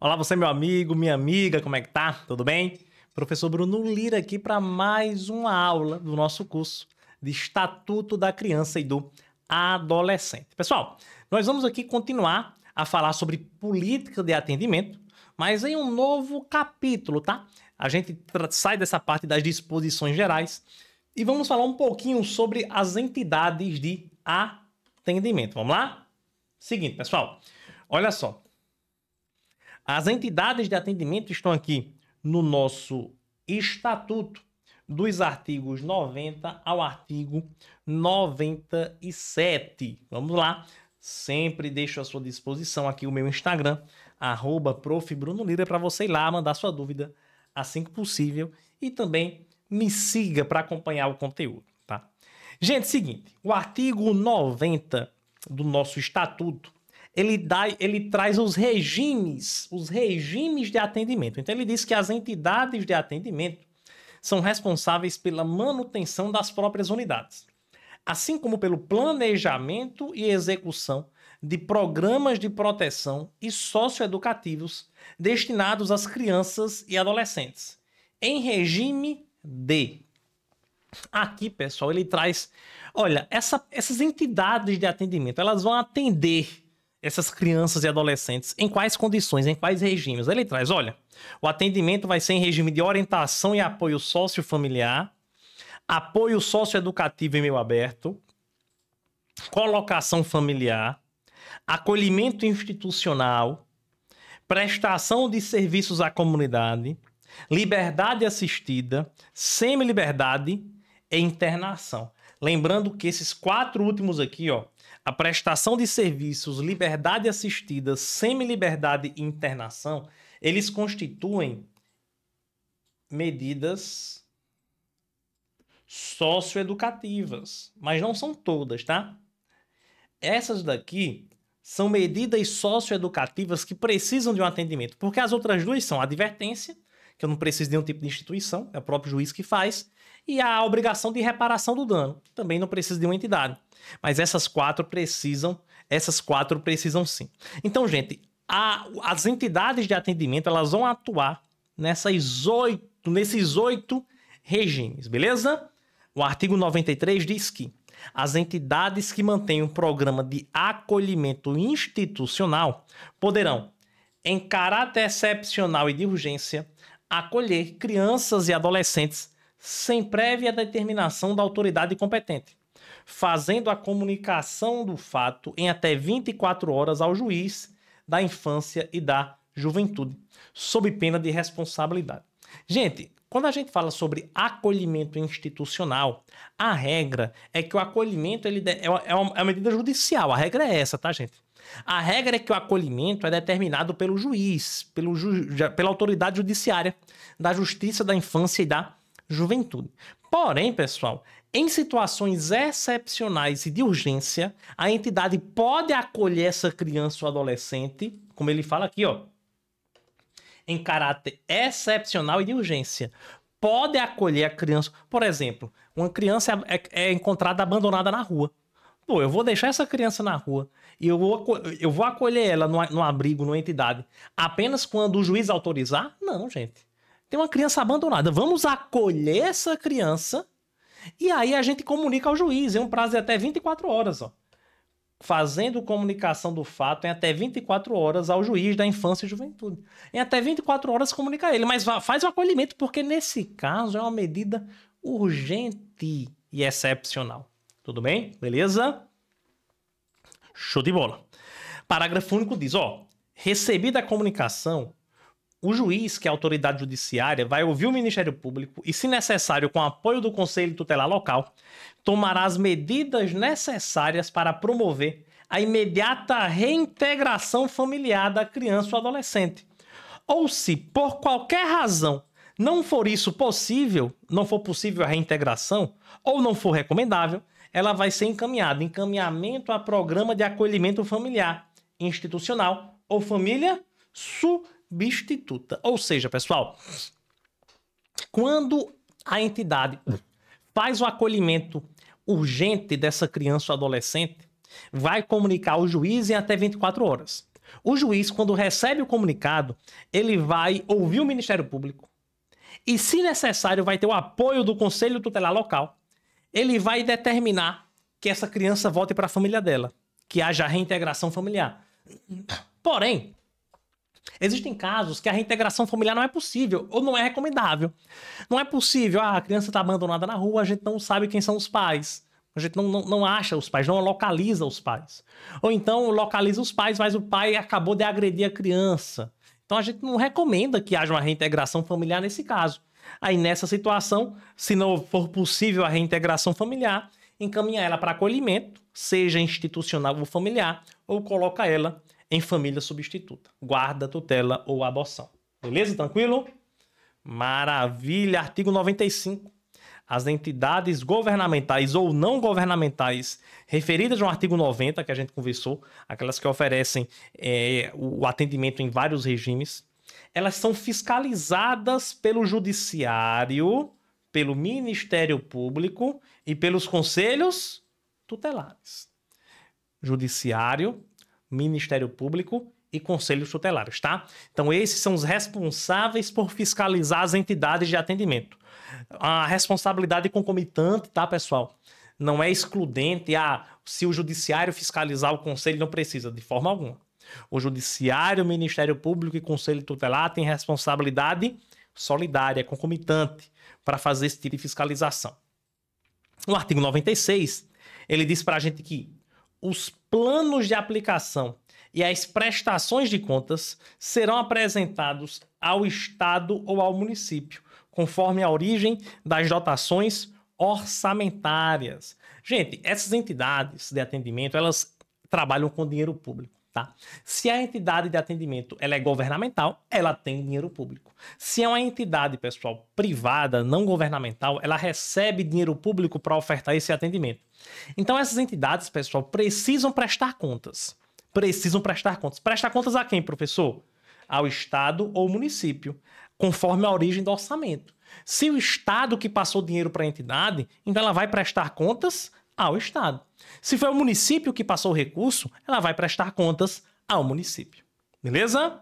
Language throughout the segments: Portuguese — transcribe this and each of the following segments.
Olá, você, meu amigo, minha amiga, como é que tá? Tudo bem? Professor Bruno Lira aqui para mais uma aula do nosso curso de Estatuto da Criança e do Adolescente. Pessoal, nós vamos aqui continuar a falar sobre política de atendimento, mas em um novo capítulo, tá? A gente sai dessa parte das disposições gerais e vamos falar um pouquinho sobre as entidades de atendimento. Vamos lá? Seguinte, pessoal. Olha só. As entidades de atendimento estão aqui no nosso estatuto dos artigos 90 ao artigo 97. Vamos lá. Sempre deixo à sua disposição aqui o meu Instagram, arroba para você ir lá mandar sua dúvida assim que possível e também me siga para acompanhar o conteúdo, tá? Gente, seguinte, o artigo 90 do nosso estatuto, ele, dá, ele traz os regimes, os regimes de atendimento. Então ele diz que as entidades de atendimento são responsáveis pela manutenção das próprias unidades, assim como pelo planejamento e execução de programas de proteção e socioeducativos destinados às crianças e adolescentes, em regime D. Aqui, pessoal, ele traz, olha, essa, essas entidades de atendimento, elas vão atender essas crianças e adolescentes em quais condições, em quais regimes. Ele traz, olha, o atendimento vai ser em regime de orientação e apoio sócio-familiar, apoio socioeducativo em meio aberto, colocação familiar, acolhimento institucional, prestação de serviços à comunidade, liberdade assistida, semi-liberdade e internação. Lembrando que esses quatro últimos aqui, ó, a prestação de serviços, liberdade assistida, semi-liberdade e internação, eles constituem medidas socioeducativas, mas não são todas, tá? Essas daqui são medidas socioeducativas que precisam de um atendimento, porque as outras duas são advertência que eu não preciso de nenhum tipo de instituição, é o próprio juiz que faz, e a obrigação de reparação do dano, também não precisa de uma entidade. Mas essas quatro precisam, essas quatro precisam sim. Então, gente, a, as entidades de atendimento elas vão atuar nessas oito, nesses oito regimes, beleza? O artigo 93 diz que as entidades que mantêm um programa de acolhimento institucional poderão, em caráter excepcional e de urgência, acolher crianças e adolescentes sem prévia determinação da autoridade competente, fazendo a comunicação do fato em até 24 horas ao juiz da infância e da juventude, sob pena de responsabilidade. Gente, quando a gente fala sobre acolhimento institucional, a regra é que o acolhimento ele é, é uma, é uma medida judicial, a regra é essa, tá, gente? A regra é que o acolhimento é determinado pelo juiz, pelo ju... pela autoridade judiciária, da justiça da infância e da juventude. Porém, pessoal, em situações excepcionais e de urgência, a entidade pode acolher essa criança ou adolescente, como ele fala aqui, ó, em caráter excepcional e de urgência. Pode acolher a criança, por exemplo, uma criança é, é encontrada abandonada na rua. Pô, eu vou deixar essa criança na rua e eu vou, eu vou acolher ela no, no abrigo, numa entidade, apenas quando o juiz autorizar? Não, gente. Tem uma criança abandonada. Vamos acolher essa criança e aí a gente comunica ao juiz em um prazo de até 24 horas, ó. Fazendo comunicação do fato em até 24 horas ao juiz da infância e juventude. Em até 24 horas comunica ele, mas faz o acolhimento, porque nesse caso é uma medida urgente e excepcional. Tudo bem? Beleza? Show de bola. Parágrafo único diz: ó, recebida a comunicação, o juiz, que é a autoridade judiciária, vai ouvir o Ministério Público e, se necessário, com apoio do Conselho Tutelar Local, tomará as medidas necessárias para promover a imediata reintegração familiar da criança ou adolescente. Ou se, por qualquer razão, não for isso possível, não for possível a reintegração, ou não for recomendável, ela vai ser encaminhada. Encaminhamento a programa de acolhimento familiar institucional ou família substituta. Ou seja, pessoal, quando a entidade faz o acolhimento urgente dessa criança ou adolescente, vai comunicar ao juiz em até 24 horas. O juiz, quando recebe o comunicado, ele vai ouvir o Ministério Público e, se necessário, vai ter o apoio do Conselho Tutelar Local ele vai determinar que essa criança volte para a família dela, que haja reintegração familiar. Porém, existem casos que a reintegração familiar não é possível ou não é recomendável. Não é possível, ah, a criança está abandonada na rua, a gente não sabe quem são os pais. A gente não, não, não acha os pais, não localiza os pais. Ou então localiza os pais, mas o pai acabou de agredir a criança. Então a gente não recomenda que haja uma reintegração familiar nesse caso. Aí, nessa situação, se não for possível a reintegração familiar, encaminha ela para acolhimento, seja institucional ou familiar, ou coloca ela em família substituta, guarda, tutela ou adoção. Beleza? Tranquilo? Maravilha! Artigo 95. As entidades governamentais ou não governamentais referidas no artigo 90, que a gente conversou, aquelas que oferecem é, o atendimento em vários regimes, elas são fiscalizadas pelo judiciário, pelo Ministério Público e pelos conselhos tutelares. Judiciário, Ministério Público e conselhos tutelares, tá? Então, esses são os responsáveis por fiscalizar as entidades de atendimento. A responsabilidade concomitante, tá, pessoal? Não é excludente a ah, se o judiciário fiscalizar o conselho, não precisa, de forma alguma. O Judiciário, o Ministério Público e Conselho Tutelar têm responsabilidade solidária, concomitante, para fazer esse tipo de fiscalização. No artigo 96, ele diz para a gente que os planos de aplicação e as prestações de contas serão apresentados ao Estado ou ao município, conforme a origem das dotações orçamentárias. Gente, essas entidades de atendimento, elas trabalham com dinheiro público. Tá? Se a entidade de atendimento ela é governamental, ela tem dinheiro público. Se é uma entidade, pessoal, privada, não governamental, ela recebe dinheiro público para ofertar esse atendimento. Então, essas entidades, pessoal, precisam prestar contas. Precisam prestar contas. Prestar contas a quem, professor? Ao Estado ou município, conforme a origem do orçamento. Se o Estado que passou dinheiro para a entidade, então ela vai prestar contas ao Estado. Se foi o município que passou o recurso, ela vai prestar contas ao município. Beleza?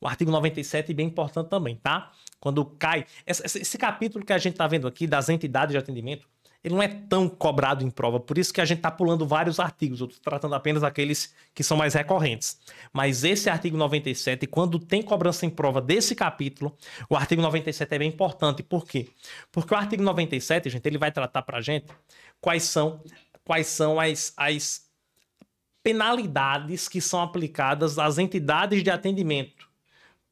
O artigo 97 é bem importante também, tá? Quando cai. Esse, capítulo que a gente está vendo aqui das entidades de atendimento ele não é tão cobrado em prova. Por isso que a gente está pulando vários artigos, eu estou tratando apenas aqueles que são mais recorrentes. Mas esse artigo 97, quando tem cobrança em prova desse capítulo, o artigo 97 é bem importante. Por quê? Porque o artigo 97, gente, ele vai tratar para a gente quais são, quais são as, as penalidades que são aplicadas às entidades de atendimento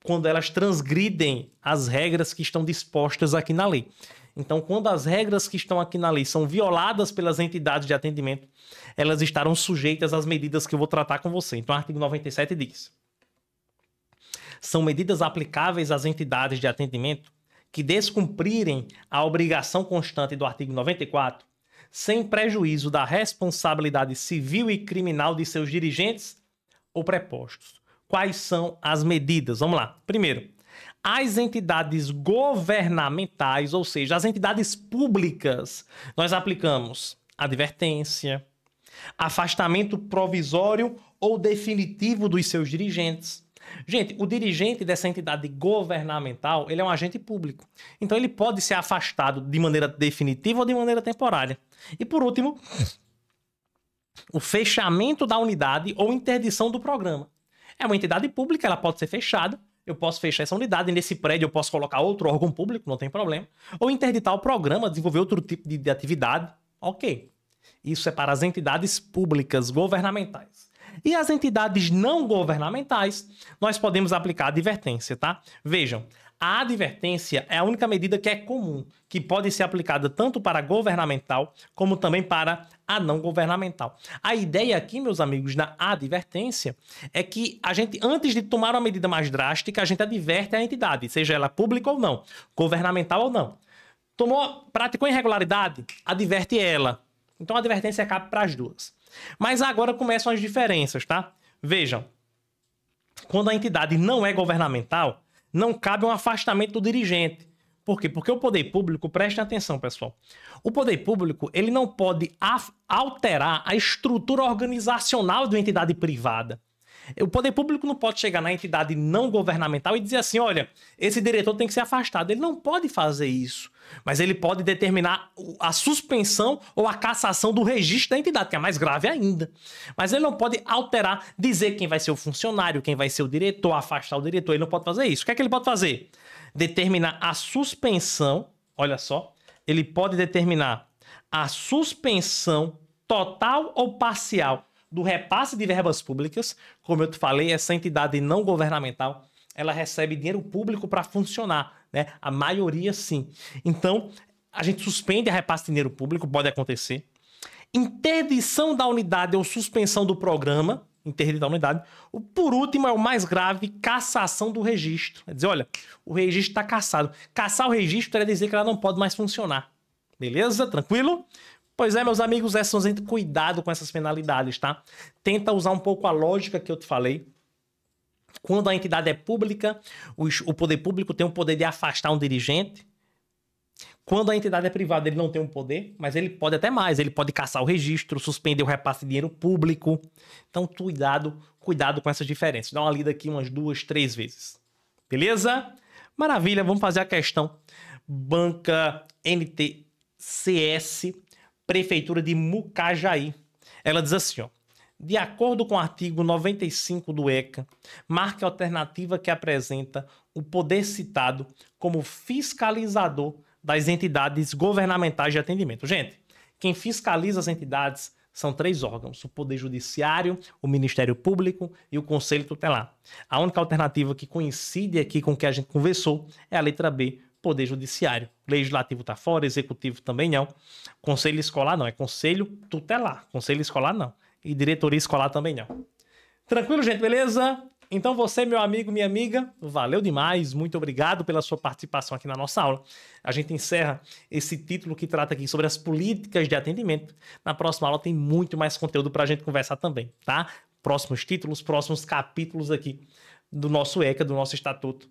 quando elas transgridem as regras que estão dispostas aqui na lei. Então, quando as regras que estão aqui na lei são violadas pelas entidades de atendimento, elas estarão sujeitas às medidas que eu vou tratar com você. Então, o artigo 97 diz: são medidas aplicáveis às entidades de atendimento que descumprirem a obrigação constante do artigo 94, sem prejuízo da responsabilidade civil e criminal de seus dirigentes ou prepostos. Quais são as medidas? Vamos lá. Primeiro, as entidades governamentais, ou seja, as entidades públicas, nós aplicamos advertência, afastamento provisório ou definitivo dos seus dirigentes. Gente, o dirigente dessa entidade governamental, ele é um agente público. Então ele pode ser afastado de maneira definitiva ou de maneira temporária. E por último, o fechamento da unidade ou interdição do programa. É uma entidade pública, ela pode ser fechada, eu posso fechar essa unidade, nesse prédio eu posso colocar outro órgão público, não tem problema. Ou interditar o programa, desenvolver outro tipo de, de atividade, ok. Isso é para as entidades públicas governamentais. E as entidades não governamentais, nós podemos aplicar advertência, tá? Vejam, a advertência é a única medida que é comum, que pode ser aplicada tanto para governamental como também para a não governamental. A ideia aqui, meus amigos, na advertência é que a gente, antes de tomar uma medida mais drástica, a gente adverte a entidade, seja ela pública ou não, governamental ou não. Tomou, praticou irregularidade, adverte ela. Então a advertência cabe para as duas. Mas agora começam as diferenças, tá? Vejam, quando a entidade não é governamental, não cabe um afastamento do dirigente. Por quê? Porque o poder público, prestem atenção, pessoal. O poder público, ele não pode alterar a estrutura organizacional de uma entidade privada. O poder público não pode chegar na entidade não governamental e dizer assim: olha, esse diretor tem que ser afastado. Ele não pode fazer isso. Mas ele pode determinar a suspensão ou a cassação do registro da entidade, que é mais grave ainda. Mas ele não pode alterar, dizer quem vai ser o funcionário, quem vai ser o diretor, afastar o diretor. Ele não pode fazer isso. O que é que ele pode fazer? Determinar a suspensão. Olha só. Ele pode determinar a suspensão total ou parcial do repasse de verbas públicas. Como eu te falei, essa entidade não governamental ela recebe dinheiro público para funcionar, né? A maioria sim. Então, a gente suspende a repasse de dinheiro público, pode acontecer. Interdição da unidade ou suspensão do programa, interdição da unidade. O, por último, é o mais grave, cassação do registro. Quer é dizer, olha, o registro está cassado. Cassar o registro quer é dizer que ela não pode mais funcionar. Beleza? Tranquilo? Pois é, meus amigos, essas são cuidado com essas penalidades, tá? Tenta usar um pouco a lógica que eu te falei. Quando a entidade é pública, os, o poder público tem o poder de afastar um dirigente. Quando a entidade é privada, ele não tem um poder, mas ele pode até mais. Ele pode caçar o registro, suspender o repasse de dinheiro público. Então, cuidado, cuidado com essas diferenças. Dá uma lida aqui umas duas, três vezes. Beleza? Maravilha, vamos fazer a questão. Banca NTCS Prefeitura de Mucajaí. Ela diz assim, ó. De acordo com o artigo 95 do ECA, marca alternativa que apresenta o poder citado como fiscalizador das entidades governamentais de atendimento. Gente, quem fiscaliza as entidades são três órgãos: o Poder Judiciário, o Ministério Público e o Conselho Tutelar. A única alternativa que coincide aqui com o que a gente conversou é a letra B, Poder Judiciário. Legislativo está fora, Executivo também não. Conselho Escolar não, é Conselho Tutelar. Conselho Escolar não. E Diretoria Escolar também não. Tranquilo, gente, beleza? Então você, meu amigo, minha amiga, valeu demais, muito obrigado pela sua participação aqui na nossa aula. A gente encerra esse título que trata aqui sobre as políticas de atendimento. Na próxima aula tem muito mais conteúdo para a gente conversar também, tá? Próximos títulos, próximos capítulos aqui do nosso ECA, do nosso estatuto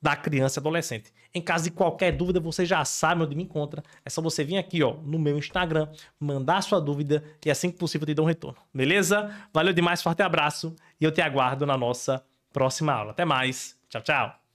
da criança e adolescente. Em caso de qualquer dúvida, você já sabe onde me encontra. É só você vir aqui, ó, no meu Instagram, mandar sua dúvida e assim que possível te dar um retorno. Beleza? Valeu demais, forte abraço e eu te aguardo na nossa próxima aula. Até mais. Tchau, tchau.